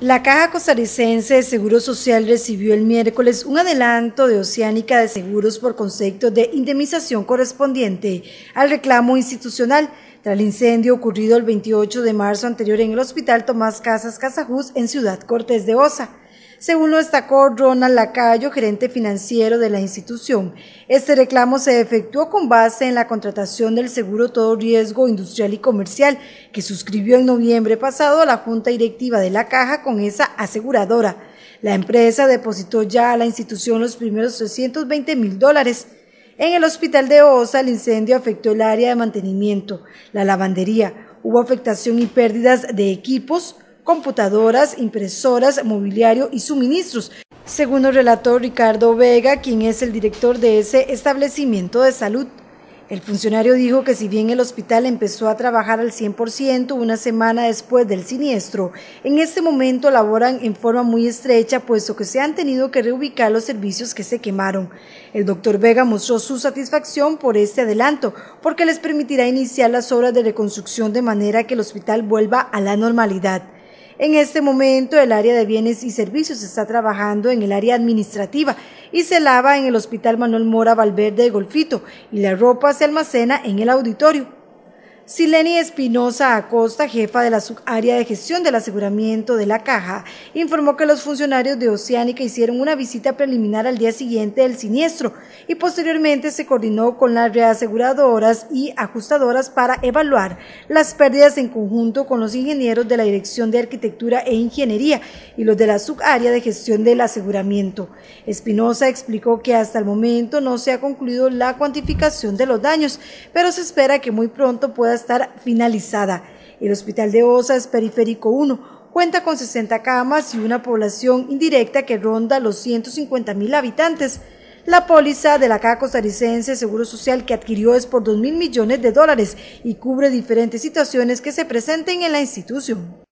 La Caja Costarricense de Seguro Social recibió el miércoles un adelanto de Oceánica de Seguros por concepto de indemnización correspondiente al reclamo institucional tras el incendio ocurrido el 28 de marzo anterior en el Hospital Tomás Casas Casajús en Ciudad Cortés de Osa según lo destacó Ronald Lacayo, gerente financiero de la institución. Este reclamo se efectuó con base en la contratación del seguro todo riesgo industrial y comercial que suscribió en noviembre pasado la junta directiva de la caja con esa aseguradora. La empresa depositó ya a la institución los primeros 320 mil dólares. En el hospital de Osa, el incendio afectó el área de mantenimiento, la lavandería. Hubo afectación y pérdidas de equipos, computadoras, impresoras, mobiliario y suministros. Según el relator Ricardo Vega, quien es el director de ese establecimiento de salud, el funcionario dijo que si bien el hospital empezó a trabajar al 100% una semana después del siniestro, en este momento laboran en forma muy estrecha puesto que se han tenido que reubicar los servicios que se quemaron. El doctor Vega mostró su satisfacción por este adelanto porque les permitirá iniciar las obras de reconstrucción de manera que el hospital vuelva a la normalidad. En este momento el área de bienes y servicios está trabajando en el área administrativa y se lava en el Hospital Manuel Mora Valverde de Golfito y la ropa se almacena en el auditorio. Sileni Espinosa Acosta, jefa de la subárea de gestión del aseguramiento de la caja, informó que los funcionarios de Oceánica hicieron una visita preliminar al día siguiente del siniestro y posteriormente se coordinó con las reaseguradoras y ajustadoras para evaluar las pérdidas en conjunto con los ingenieros de la Dirección de Arquitectura e Ingeniería y los de la subárea de gestión del aseguramiento. Espinosa explicó que hasta el momento no se ha concluido la cuantificación de los daños, pero se espera que muy pronto pueda estar finalizada. El Hospital de Osas, Periférico 1, cuenta con 60 camas y una población indirecta que ronda los 150 mil habitantes. La póliza de la Caja Costarricense Seguro Social que adquirió es por 2 mil millones de dólares y cubre diferentes situaciones que se presenten en la institución.